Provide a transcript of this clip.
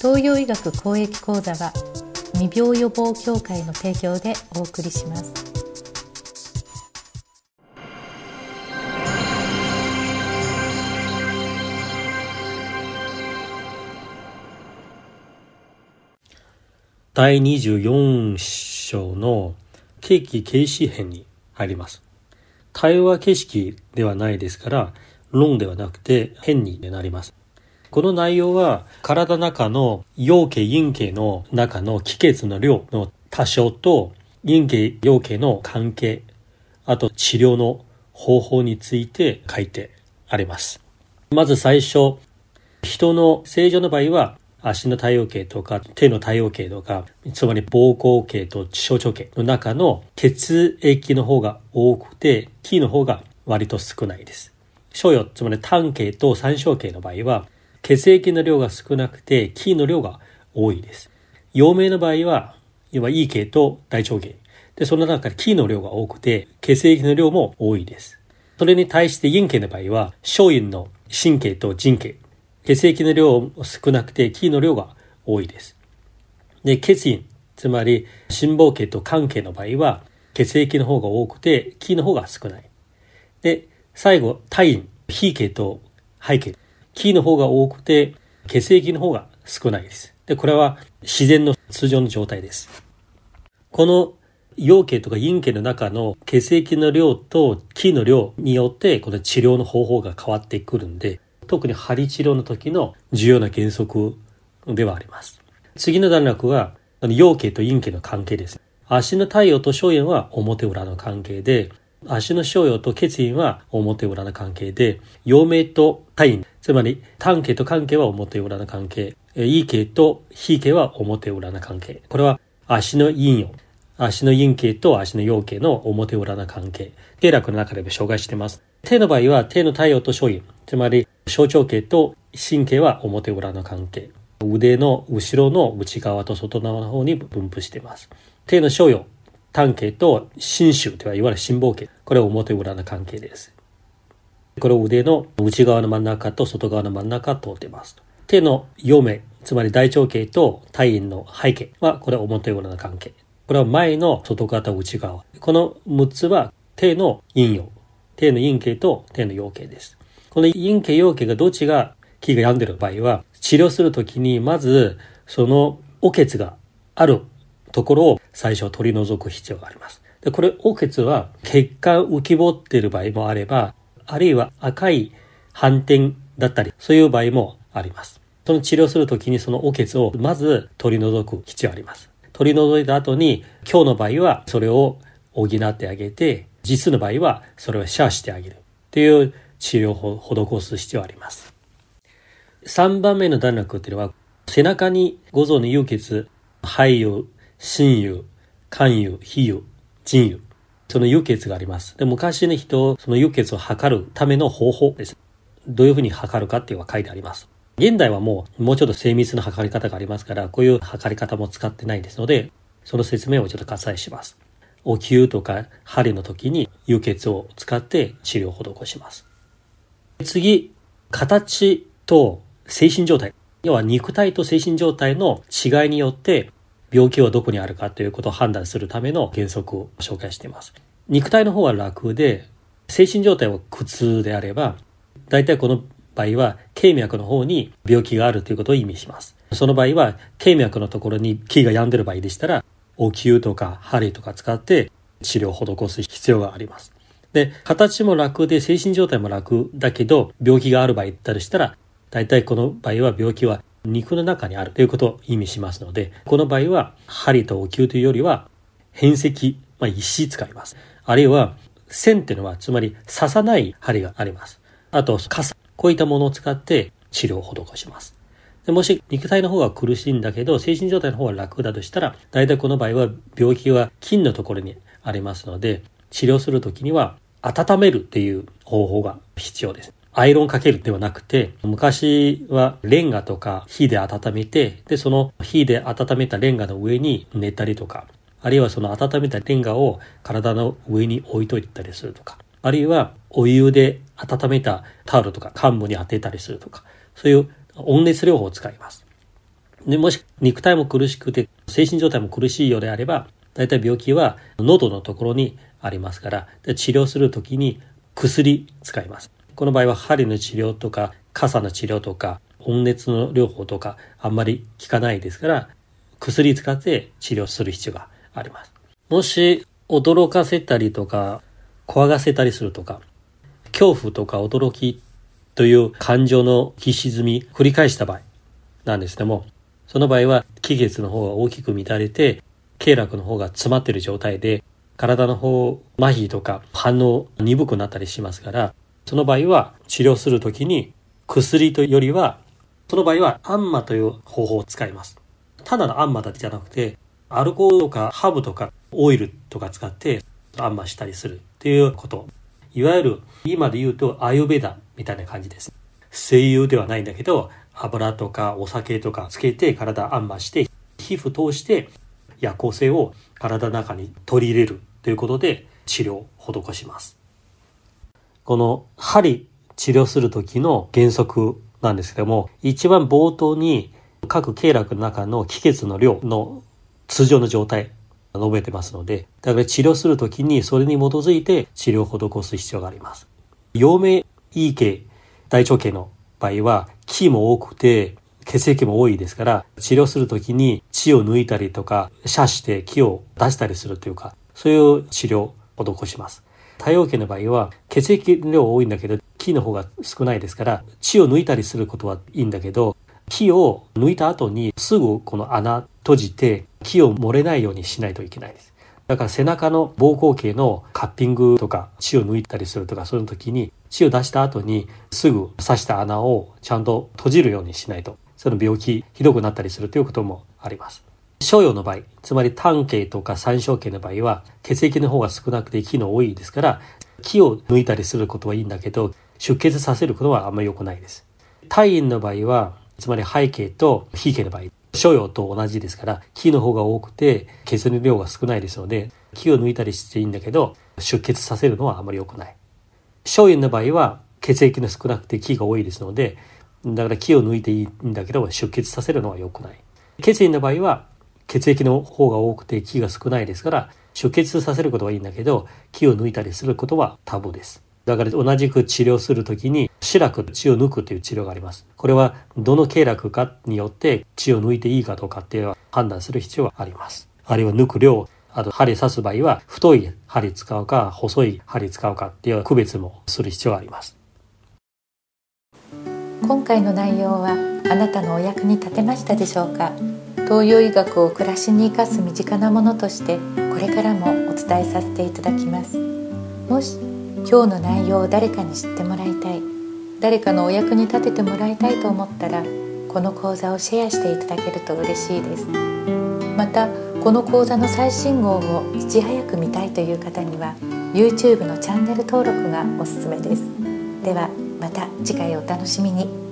東洋医学公益講座は未病予防協会の提供でお送りします第24章の景気形式編に入ります。対話形式ではないですから、論ではなくて変になります。この内容は体の中の陽系陰系の中の気血の量の多少と陰系陽系の関係、あと治療の方法について書いてあります。まず最初、人の正常の場合は足の太陽系とか手の太陽系とか、つまり膀胱系と小腸系の中の血液の方が多くて、気の方が割と少ないです。小よ、つまり単系と三小系の場合は、血液の量が少なくて気の量が多いです。陽明の場合は、いわ E 系と大腸系。で、その中から気の量が多くて、血液の量も多いです。それに対して陰系の場合は、小陰の神経と腎系。血液の量も少なくて気の量が多いです。で、血陰、つまり心房系と肝系の場合は、血液の方が多くて気の方が少ない。で、最後、体陰、非系と背景。キーの方が多くて、血液の方が少ないです。で、これは自然の通常の状態です。この陽系とか陰系の中の血液の量と木の量によってこの治療の方法が変わってくるんで特に針治療の時の重要な原則ではあります次の段落は陽系と陰系の関係です足の太陽と荘園は表裏の関係で足の商用と血因は表裏の関係で、陽明と体陰、つまり単形と関係は表裏の関係、陰形と非形は表裏の関係。これは足の陰陽。足の陰形と足の陽形の表裏の関係。経絡の中でも紹介しています。手の場合は手の太陽と小陰、つまり小腸形と神経は表裏の関係。腕の後ろの内側と外側の方に分布しています。手の小陽、短慶と信州とはいわゆる心房慶。これは表裏の関係です。これを腕の内側の真ん中と外側の真ん中通ってます。手の4名、つまり大腸形と体院の背景は、これは表裏の関係。これは前の外側と内側。この6つは手の陰陽。手の陰形と手の陽形です。この陰形陽形がどっちが気が病んでる場合は、治療するときにまずそのお血があるところを最初取り除く必要があります。でこれ、おけつは血管浮き彫っている場合もあれば、あるいは赤い斑点だったり、そういう場合もあります。その治療するときにそのおけつをまず取り除く必要あります。取り除いた後に、今日の場合はそれを補ってあげて、実の場合はそれをシャーしてあげるっていう治療を施す必要あります。3番目の段落っていうのは、背中に五臓の有血、肺を親友、関友、比喩、人友。その輸血があります。で、昔ね、人、その輸血を測るための方法です。どういうふうに測るかっていうのは書いてあります。現代はもう、もうちょっと精密な測り方がありますから、こういう測り方も使ってないですので、その説明をちょっと割愛します。お灸とか針の時に輸血を使って治療を施します。次、形と精神状態。要は肉体と精神状態の違いによって病気はどこにあるかということを判断するための原則を紹介しています。肉体の方は楽で、精神状態は苦痛であれば、大体この場合は、経脈の方に病気があるということを意味します。その場合は、経脈のところに気が病んでる場合でしたら、お灸とか針とか使って治療を施す必要があります。で、形も楽で精神状態も楽だけど、病気がある場合だったりしたら、大体この場合は病気は肉の中にあるということを意味しますので、この場合は針とお灸というよりは変石、まあ、石使います。あるいは線っていうのはつまり刺さない針があります。あと傘、こういったものを使って治療を施します。でもし肉体の方が苦しいんだけど精神状態の方が楽だとしたら大体この場合は病気は菌のところにありますので治療する時には温めるという方法が必要です。アイロンかけるではなくて、昔はレンガとか火で温めて、で、その火で温めたレンガの上に寝たりとか、あるいはその温めたレンガを体の上に置いといたりするとか、あるいはお湯で温めたタオルとか患部に当てたりするとか、そういう温熱療法を使います。で、もし肉体も苦しくて精神状態も苦しいようであれば、大体病気は喉のところにありますから、で治療するときに薬使います。この場合は針の治療とか傘の治療とか温熱の療法とかあんまり効かないですから薬使って治療する必要があります。もし驚かせたりとか怖がせたりするとか恐怖とか驚きという感情の浮き沈み繰り返した場合なんですけどもその場合は気血の方が大きく乱れて経絡の方が詰まってる状態で体の方麻痺とか反応鈍くなったりしますからその場合は治療するときに薬というよりは、その場合はアンマという方法を使います。ただのアンマだけじゃなくて、アルコールとかハブとかオイルとか使ってアンマしたりするっていうこと。いわゆる今で言うとアユベダみたいな感じです。声優ではないんだけど、油とかお酒とかつけて体アンマして、皮膚通して夜行性を体の中に取り入れるということで治療を施します。この針治療する時の原則なんですけども、一番冒頭に各経絡の中の気血の量の通常の状態述べてますので、だから治療するときにそれに基づいて治療を施す必要があります。陽明 E 系、大腸系の場合は、気も多くて、血液も多いですから、治療するときに血を抜いたりとか、射して気を出したりするというか、そういう治療を施します。太陽系の場合は血液量多いんだけど木の方が少ないですから血を抜いたりすることはいいんだけど木を抜いた後にすぐこの穴閉じて木を漏れないようにしないといけないです。だから背中の膀胱系のカッピングとか血を抜いたりするとかその時に血を出した後にすぐ刺した穴をちゃんと閉じるようにしないとその病気ひどくなったりするということもあります。商用の場合、つまり単形とか三小形の場合は、血液の方が少なくて木の多いですから、木を抜いたりすることはいいんだけど、出血させることはあんまり良くないです。体炎の場合は、つまり背景と非形の場合、所用と同じですから、木の方が多くて、血の量が少ないですので、木を抜いたりしていいんだけど、出血させるのはあまり良くない。小炎の場合は、血液の少なくて木が多いですので、だから木を抜いていいんだけど、出血させるのは良くない。血炎の場合は、血液の方が多くて気が少ないですから、出血させることはいいんだけど、気を抜いたりすることはタブです。だから同じく治療するときに、死楽、血を抜くという治療があります。これは、どの経絡かによって血を抜いていいかどうかっていうのは判断する必要はあります。あるいは抜く量、あと針刺す場合は、太い針使うか、細い針使うかっていう区別もする必要があります。今回の内容は、あなたのお役に立てましたでしょうか東洋医学を暮らしに生かす身近なものとしてこれからもお伝えさせていただきますもし今日の内容を誰かに知ってもらいたい誰かのお役に立ててもらいたいと思ったらこの講座をシェアしていただけると嬉しいですまたこの講座の最新号をいち早く見たいという方には YouTube のチャンネル登録がおすすめですではまた次回お楽しみに。